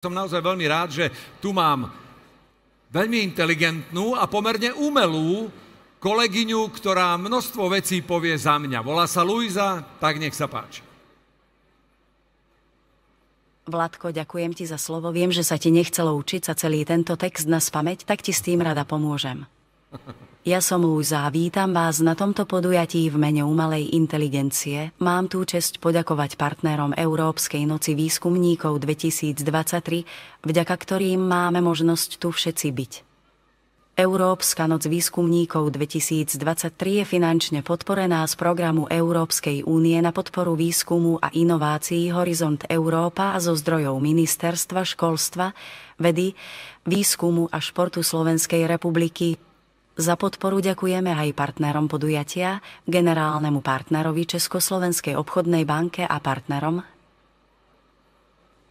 Som naozaj veľmi rád, že tu mám veľmi inteligentnú a pomerne umelú kolegyňu, ktorá množstvo vecí povie za mňa. Volá sa Luisa, tak nech sa páči. Vládko, ďakujem ti za slovo. Viem, že sa ti nechcelo učiť sa celý tento text na spameť, tak ti s tým rada pomôžem. Ja som Lúza a vítam vás na tomto podujatí v mene umalej inteligencie. Mám tú čest poďakovať partnerom Európskej noci výskumníkov 2023, vďaka ktorým máme možnosť tu všetci byť. Európska noc výskumníkov 2023 je finančne podporená z programu Európskej únie na podporu výskumu a inovácií Horizont Európa a zo zdrojov Ministerstva školstva, vedy, výskumu a športu Slovenskej republiky za podporu ďakujeme aj partnerom podujatia, generálnemu partnerovi Československej obchodnej banke a partnerom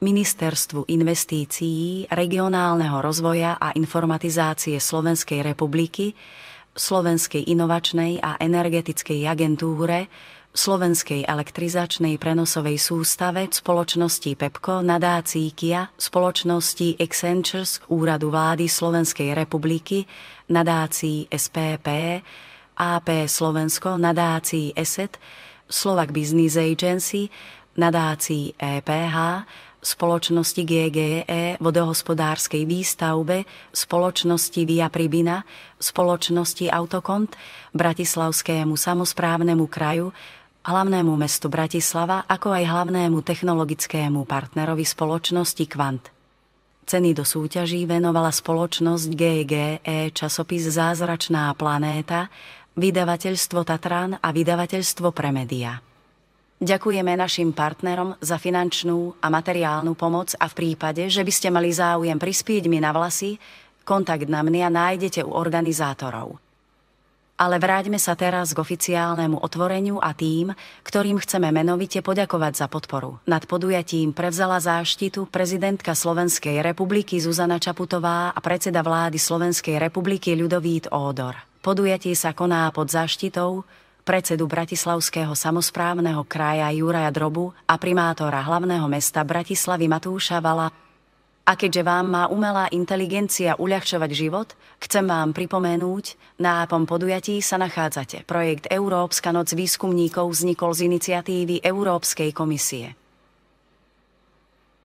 Ministerstvu investícií, regionálneho rozvoja a informatizácie Slovenskej republiky, Slovenskej inovačnej a energetickej agentúre, Slovenskej elektrizačnej prenosovej sústave, spoločnosti PEPCO, nadácii KIA, spoločnosti Accentures, Úradu vlády Slovenskej republiky, nadácii SPP, AP Slovensko, nadácii ESET, Slovak Business Agency, nadácii EPH, spoločnosti GGE, vodohospodárskej výstavbe, spoločnosti Via Pribina, spoločnosti Autokont, Bratislavskému samozprávnemu kraju, hlavnému mestu Bratislava, ako aj hlavnému technologickému partnerovi spoločnosti Quant. Ceny do súťaží venovala spoločnosť GGE časopis Zázračná planéta, vydavateľstvo Tatran a vydavateľstvo Premedia. Ďakujeme našim partnerom za finančnú a materiálnu pomoc a v prípade, že by ste mali záujem prispieť mi na vlasy, kontakt na mňa nájdete u organizátorov. Ale vráťme sa teraz k oficiálnemu otvoreniu a tým, ktorým chceme menovite poďakovať za podporu. Nad podujatím prevzala záštitu prezidentka Slovenskej republiky Zuzana Čaputová a predseda vlády Slovenskej republiky Ľudovít Ódor. Podujatie sa koná pod záštitou predsedu Bratislavského samozprávneho kraja Juraja Drobu a primátora hlavného mesta Bratislavy Matúša Vala a keďže vám má umelá inteligencia uľahčovať život, chcem vám pripomenúť, na akom podujatí sa nachádzate. Projekt Európska noc výskumníkov vznikol z iniciatívy Európskej komisie.